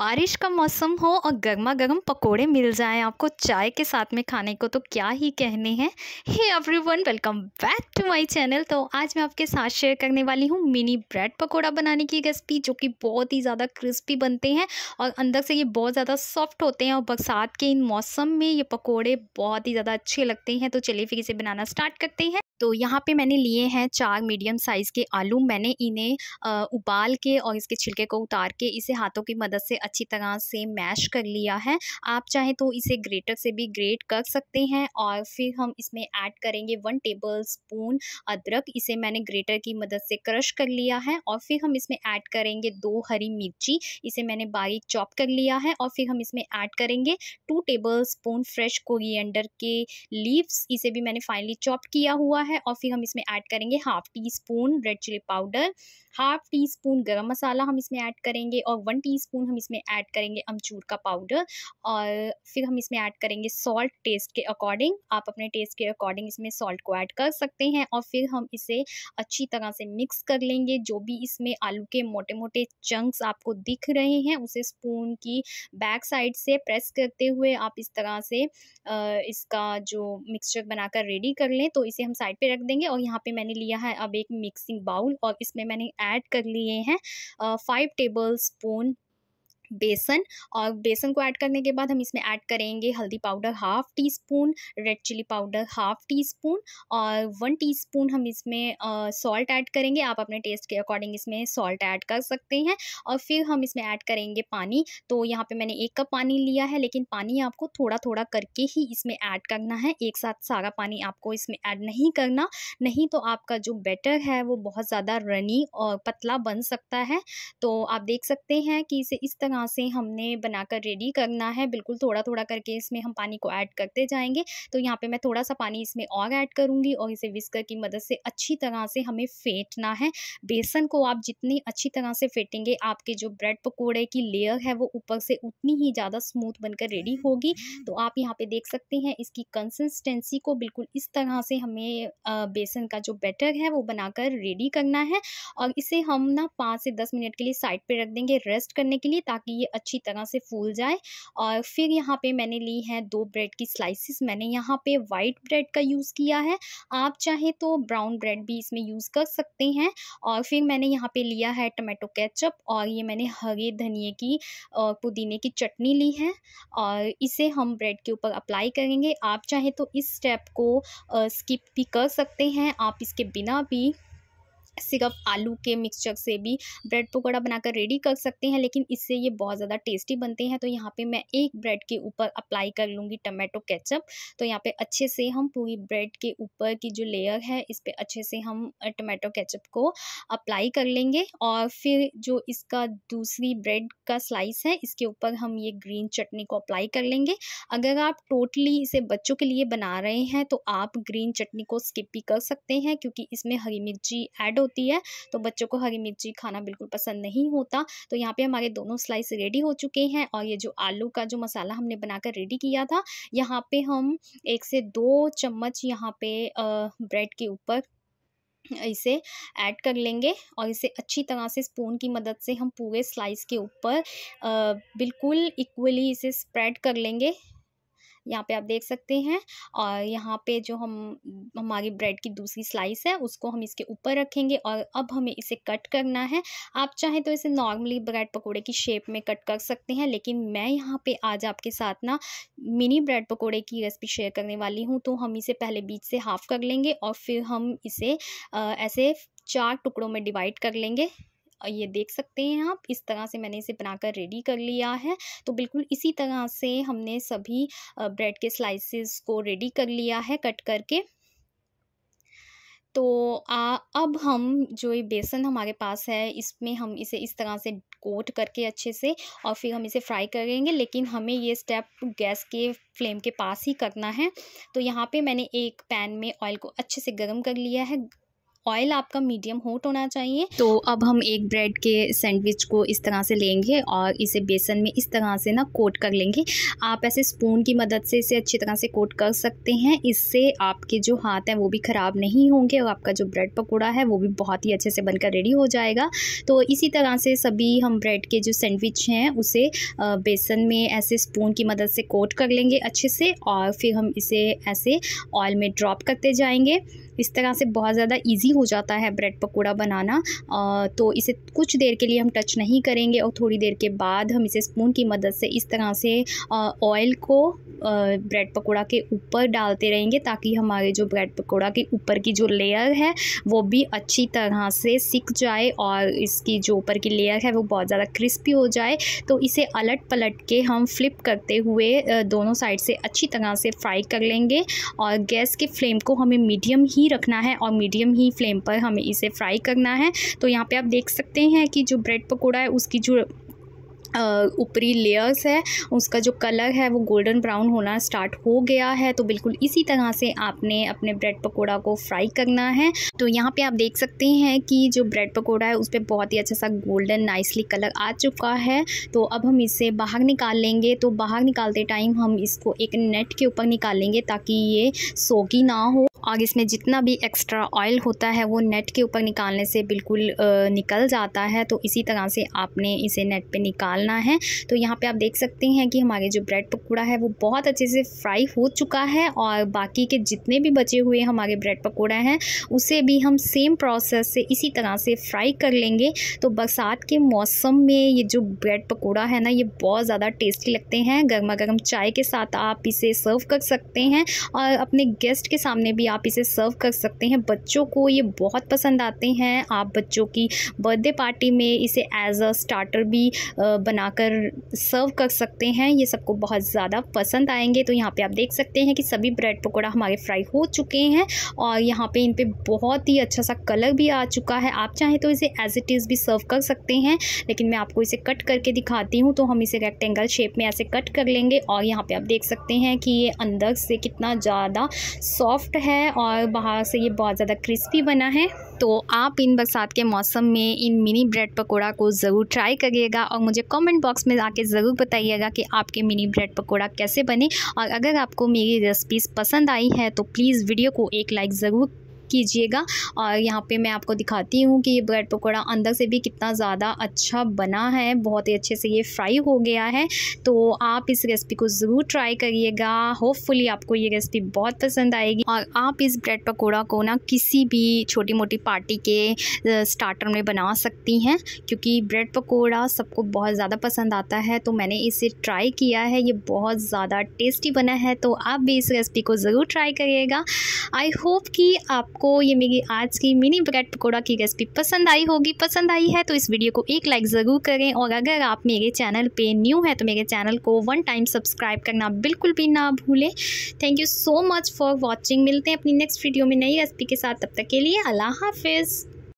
बारिश का मौसम हो और गर्मा गर्म पकौड़े मिल जाएं आपको चाय के साथ में खाने को तो क्या ही कहने हैं hey everyone welcome back to my channel तो आज मैं आपके साथ शेयर करने वाली हूँ मिनी ब्रेड पकौड़ा बनाने की रेसिपी जो कि बहुत ही ज़्यादा क्रिस्पी बनते हैं और अंदर से ये बहुत ज़्यादा सॉफ्ट होते हैं और बरसात के इन मौसम में ये पकौड़े बहुत ही ज़्यादा अच्छे लगते हैं तो चलिए फिर इसे बनाना स्टार्ट करते हैं तो यहाँ पे मैंने लिए हैं चार मीडियम साइज़ के आलू मैंने इन्हें उबाल के और इसके छिलके को उतार के इसे हाथों की मदद से अच्छी तरह से मैश कर लिया है आप चाहें तो इसे ग्रेटर से भी ग्रेट कर सकते हैं और फिर हम इसमें ऐड करेंगे वन टेबल स्पून अदरक इसे मैंने ग्रेटर की मदद से क्रश कर लिया है और फिर हम इसमें ऐड करेंगे दो हरी मिर्ची इसे मैंने बारीक चॉप कर लिया है और फिर हम इसमें ऐड करेंगे two tablespoon fresh coriander के लीव्स इसे भी मैंने फाइनली चॉप किया हुआ है है और फिर हम इसमें ऐड करेंगे half teaspoon red chilli powder half teaspoon garam masala हम इसमें ऐड करेंगे और वन टी स्पून हम इसमें ऐड करेंगे अमचूर का पाउडर और फिर हम इसमें ऐड करेंगे सॉल्ट टेस्ट के अकॉर्डिंग आप अपने टेस्ट के अकॉर्डिंग इसमें सॉल्ट को ऐड कर सकते हैं और फिर हम इसे अच्छी तरह से मिक्स कर लेंगे जो भी इसमें आलू के मोटे मोटे चंक्स आपको दिख रहे हैं उसे स्पून की बैक साइड से प्रेस करते हुए आप इस तरह से इसका जो मिक्सचर बनाकर रेडी कर लें तो इसे हम साइड पे रख देंगे और यहाँ पे मैंने लिया है अब एक मिक्सिंग बाउल और इसमें मैंने ऐड कर लिए हैं फाइव टेबल स्पून बेसन और बेसन को ऐड करने के बाद हम इसमें ऐड करेंगे हल्दी powder half teaspoon red chilli powder half teaspoon और वन टी स्पून हम इसमें सॉल्ट ऐड करेंगे आप अपने टेस्ट के अकॉर्डिंग इसमें सॉल्ट ऐड कर सकते हैं और फिर हम इसमें ऐड करेंगे पानी तो यहाँ पे मैंने एक कप पानी लिया है लेकिन पानी आपको थोड़ा थोड़ा करके ही इसमें ऐड करना है एक साथ सारा पानी आपको इसमें ऐड नहीं करना नहीं तो आपका जो बैटर है वो बहुत ज़्यादा रनी और पतला बन सकता है तो आप देख सकते हैं कि इसे इस तरह यहाँ से हमने बनाकर रेडी करना है बिल्कुल थोड़ा थोड़ा करके इसमें हम पानी को ऐड करते जाएंगे तो यहाँ पे मैं थोड़ा सा पानी इसमें और ऐड करूँगी और इसे विस्कर की मदद से अच्छी तरह से हमें फेंटना है बेसन को आप जितनी अच्छी तरह से फेंटेंगे आपके जो ब्रेड पकौड़े की लेयर है वो ऊपर से उतनी ही ज़्यादा स्मूथ बनकर रेडी होगी तो आप यहाँ पे देख सकते हैं इसकी कंसिस्टेंसी को बिल्कुल इस तरह से हमें बेसन का जो बैटर है वो बनाकर रेडी करना है और इसे हम ना पाँच से दस मिनट के लिए साइड पर रख देंगे रेस्ट करने के लिए ताकि ताकि ये अच्छी तरह से फूल जाए और फिर यहाँ पे मैंने ली है दो ब्रेड की स्लाइसिस मैंने यहाँ पे वाइट ब्रेड का यूज़ किया है आप चाहें तो ब्राउन ब्रेड भी इसमें यूज़ कर सकते हैं और फिर मैंने यहाँ पे लिया है टमाटो केचप और ये मैंने हरे धनिए की और पुदीने की चटनी ली है और इसे हम ब्रेड के ऊपर अप्लाई करेंगे आप चाहें तो इस स्टेप को स्किप भी कर सकते हैं आप इसके बिना भी सिर्फ आलू के मिक्सचर से भी ब्रेड पकौड़ा बनाकर रेडी कर सकते हैं लेकिन इससे ये बहुत ज़्यादा टेस्टी बनते हैं तो यहाँ पे मैं एक ब्रेड के ऊपर अप्लाई कर लूँगी टमाटो केचप तो यहाँ पे अच्छे से हम पूरी ब्रेड के ऊपर की जो लेयर है इस पर अच्छे से हम टमाटो केचप को अप्लाई कर लेंगे और फिर जो इसका दूसरी ब्रेड का स्लाइस है इसके ऊपर हम ये ग्रीन चटनी को अप्लाई कर लेंगे अगर आप टोटली इसे बच्चों के लिए बना रहे हैं तो आप ग्रीन चटनी को स्किप भी कर सकते हैं क्योंकि इसमें हरी मिर्ची ऐड होती होती है तो बच्चों को हरी मिर्ची खाना बिल्कुल पसंद नहीं होता तो यहाँ पे हमारे दोनों स्लाइस रेडी हो चुके हैं और ये जो आलू का जो मसाला हमने बनाकर रेडी किया था यहाँ पे हम एक से दो चम्मच यहाँ पे ब्रेड के ऊपर इसे ऐड कर लेंगे और इसे अच्छी तरह से स्पून की मदद से हम पूरे स्लाइस के ऊपर बिल्कुल इक्वली इसे स्प्रेड कर लेंगे यहाँ पे आप देख सकते हैं और यहाँ पे जो हम हमारी ब्रेड की दूसरी स्लाइस है उसको हम इसके ऊपर रखेंगे और अब हमें इसे कट करना है आप चाहें तो इसे नॉर्मली ब्रेड पकौड़े की शेप में कट कर सकते हैं लेकिन मैं यहाँ पे आज आपके साथ ना मिनी ब्रेड पकौड़े की रेसिपी शेयर करने वाली हूँ तो हम इसे पहले बीच से हाफ़ कर लेंगे और फिर हम इसे आ, ऐसे चार टुकड़ों में डिवाइड कर लेंगे और ये देख सकते हैं आप इस तरह से मैंने इसे बनाकर रेडी कर लिया है तो बिल्कुल इसी तरह से हमने सभी ब्रेड के स्लाइसिस को रेडी कर लिया है कट करके तो आ, अब हम जो ये बेसन हमारे पास है इसमें हम इसे इस तरह से कोट करके अच्छे से और फिर हम इसे फ्राई करेंगे लेकिन हमें ये स्टेप गैस के फ्लेम के पास ही करना है तो यहाँ पे मैंने एक पैन में ऑयल को अच्छे से गर्म कर लिया है ऑयल आपका मीडियम होट होना चाहिए तो अब हम एक ब्रेड के सैंडविच को इस तरह से लेंगे और इसे बेसन में इस तरह से ना कोट कर लेंगे आप ऐसे स्पून की मदद से इसे अच्छी तरह से कोट कर सकते हैं इससे आपके जो हाथ हैं वो भी ख़राब नहीं होंगे और आपका जो ब्रेड पकौड़ा है वो भी बहुत ही अच्छे से बनकर रेडी हो जाएगा तो इसी तरह से सभी हम ब्रेड के जो सैंडविच हैं उसे बेसन में ऐसे स्पून की मदद से कोट कर लेंगे अच्छे से और फिर हम इसे ऐसे ऑयल में ड्रॉप करते जाएंगे इस तरह से बहुत ज़्यादा ईजी हो जाता है ब्रेड पकौड़ा बनाना तो इसे कुछ देर के लिए हम टच नहीं करेंगे और थोड़ी देर के बाद हम इसे स्पून की मदद से इस तरह से ऑयल को ब्रेड पकौड़ा के ऊपर डालते रहेंगे ताकि हमारे जो ब्रेड पकौड़ा के ऊपर की जो लेयर है वो भी अच्छी तरह से सिक जाए और इसकी जो ऊपर की लेयर है वो बहुत ज़्यादा क्रिस्पी हो जाए तो इसे अलट पलट के हम फ्लिप करते हुए दोनों साइड से अच्छी तरह से फ्राई कर लेंगे और गैस के फ्लेम को हमें मीडियम ही रखना है और मीडियम ही फ्लेम पर हमें इसे फ्राई करना है तो यहाँ पे आप देख सकते हैं कि जो ब्रेड पकौड़ा है उसकी जो ऊपरी लेयर्स है उसका जो कलर है वो गोल्डन ब्राउन होना स्टार्ट हो गया है तो बिल्कुल इसी तरह से आपने अपने ब्रेड पकौड़ा को फ्राई करना है तो यहाँ पे आप देख सकते हैं कि जो ब्रेड पकौड़ा है उस पर बहुत ही अच्छा सा गोल्डन नाइसली कलर आ चुका है तो अब हम इसे बाहर निकाल लेंगे तो बाहर निकालते टाइम हम इसको एक नेट के ऊपर निकालेंगे ताकि ये सोगी ना हो और इसमें जितना भी एक्स्ट्रा ऑयल होता है वो नेट के ऊपर निकालने से बिल्कुल निकल जाता है तो इसी तरह से आपने इसे नेट पर निकाल डालना है तो यहाँ पे आप देख सकते हैं कि हमारे जो ब्रेड पकौड़ा है वो बहुत अच्छे से फ्राई हो चुका है और बाकी के जितने भी बचे हुए हमारे ब्रेड पकौड़ा हैं उसे भी हम सेम प्रोसेस से इसी तरह से फ्राई कर लेंगे तो बरसात के मौसम में ये जो ब्रेड पकौड़ा है ना ये बहुत ज़्यादा टेस्टी लगते हैं गर्मा गर्म चाय के साथ आप इसे सर्व कर सकते हैं और अपने गेस्ट के सामने भी आप इसे सर्व कर सकते हैं बच्चों को ये बहुत पसंद आते हैं आप बच्चों की बर्थडे पार्टी में इसे एज अ स्टार्टर भी बना बनाकर सर्व कर सकते हैं ये सबको बहुत ज़्यादा पसंद आएंगे तो यहाँ पे आप देख सकते हैं कि सभी ब्रेड पकौड़ा हमारे फ्राई हो चुके हैं और यहाँ पे इन पर बहुत ही अच्छा सा कलर भी आ चुका है आप चाहें तो इसे एज इट इज़ भी सर्व कर सकते हैं लेकिन मैं आपको इसे कट करके दिखाती हूँ तो हम इसे रेक्टेंगल शेप में ऐसे कट कर लेंगे और यहाँ पर आप देख सकते हैं कि ये अंदर से कितना ज़्यादा सॉफ्ट है और बाहर से ये बहुत ज़्यादा क्रिस्पी बना है तो आप इन बरसात के मौसम में इन मिनी ब्रेड पकौड़ा को ज़रूर ट्राई करिएगा और मुझे कमेंट बॉक्स में आके ज़रूर बताइएगा कि आपके मिनी ब्रेड पकौड़ा कैसे बने और अगर आपको मेरी रेसिपीज़ पसंद आई है तो प्लीज़ वीडियो को एक लाइक ज़रूर कीजिएगा और यहाँ पे मैं आपको दिखाती हूँ कि ये ब्रेड पकौड़ा अंदर से भी कितना ज़्यादा अच्छा बना है बहुत ही अच्छे से ये फ्राई हो गया है तो आप इस रेसिपी को ज़रूर ट्राई करिएगा होपफुली आपको ये रेसिपी बहुत पसंद आएगी और आप इस ब्रेड पकौड़ा को ना किसी भी छोटी मोटी पार्टी के स्टार्टर में बना सकती हैं क्योंकि ब्रेड पकौड़ा सबको बहुत ज़्यादा पसंद आता है तो मैंने इसे ट्राई किया है ये बहुत ज़्यादा टेस्टी बना है तो आप भी इस रेसिपी को ज़रूर ट्राई करिएगा आई होप कि आप आपको ये मेरी आज की मिनी ब्रेड पकौड़ा की रेसिपी पसंद आई होगी पसंद आई है तो इस वीडियो को एक लाइक ज़रूर करें और अगर आप मेरे चैनल पे न्यू है तो मेरे चैनल को वन टाइम सब्सक्राइब करना बिल्कुल भी ना भूलें thank you so much for watching मिलते हैं अपनी नेक्स्ट वीडियो में नई रेसिपी के साथ तब तक के लिए अल्लाह हाफिज़